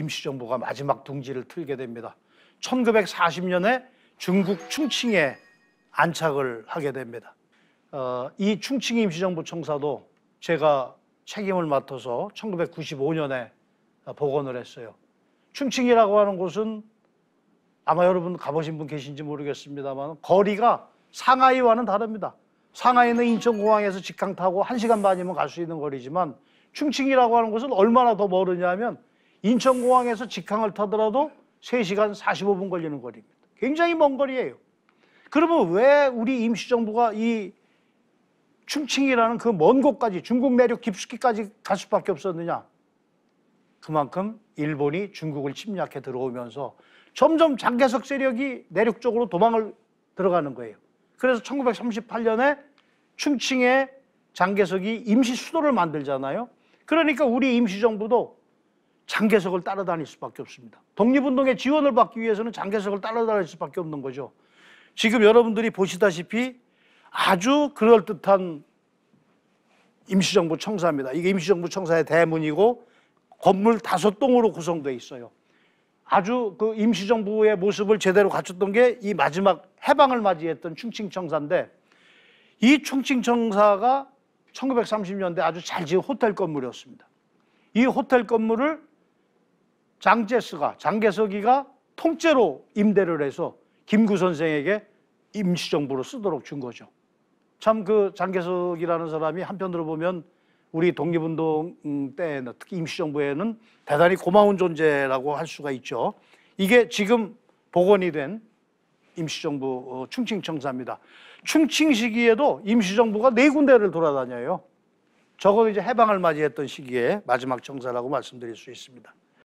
임시정부가 마지막 둥지를 틀게 됩니다. 1940년에 중국 충칭에 안착을 하게 됩니다. 어, 이 충칭 임시정부 청사도 제가 책임을 맡아서 1995년에 복원을 했어요. 충칭이라고 하는 곳은 아마 여러분 가보신 분 계신지 모르겠습니다만 거리가 상하이와는 다릅니다. 상하이는 인천공항에서 직항 타고 1시간 반이면 갈 수 있는 거리지만 충칭이라고 하는 곳은 얼마나 더 멀으냐면 인천공항에서 직항을 타더라도 3시간 45분 걸리는 거리입니다. 굉장히 먼 거리예요. 그러면 왜 우리 임시정부가 이 충칭이라는 그 먼 곳까지 중국 내륙 깊숙이까지 갈 수밖에 없었느냐? 그만큼 일본이 중국을 침략해 들어오면서 점점 장개석 세력이 내륙 쪽으로 도망을 들어가는 거예요. 그래서 1938년에 충칭에 장개석이 임시 수도를 만들잖아요. 그러니까 우리 임시정부도 장개석을 따라다닐 수밖에 없습니다. 독립운동의 지원을 받기 위해서는 장개석을 따라다닐 수밖에 없는 거죠. 지금 여러분들이 보시다시피 아주 그럴듯한 임시정부 청사입니다. 이게 임시정부 청사의 대문이고 건물 다섯 동으로 구성되어 있어요. 아주 그 임시정부의 모습을 제대로 갖췄던 게 이 마지막 해방을 맞이했던 충칭청사인데 이 충칭청사가 1930년대 아주 잘 지은 호텔 건물이었습니다. 이 호텔 건물을 장제스가 장개석이가 통째로 임대를 해서 김구 선생에게 임시정부로 쓰도록 준 거죠. 참 그 장개석이라는 사람이 한편으로 보면 우리 독립운동 음, 때에는 특히 임시정부에는 대단히 고마운 존재라고 할 수가 있죠. 이게 지금 복원이 된 임시정부 어, 충칭청사입니다. 충칭 시기에도 임시정부가 네 군데를 돌아다녀요. 저거 이제 해방을 맞이했던 시기에 마지막 청사라고 말씀드릴 수 있습니다.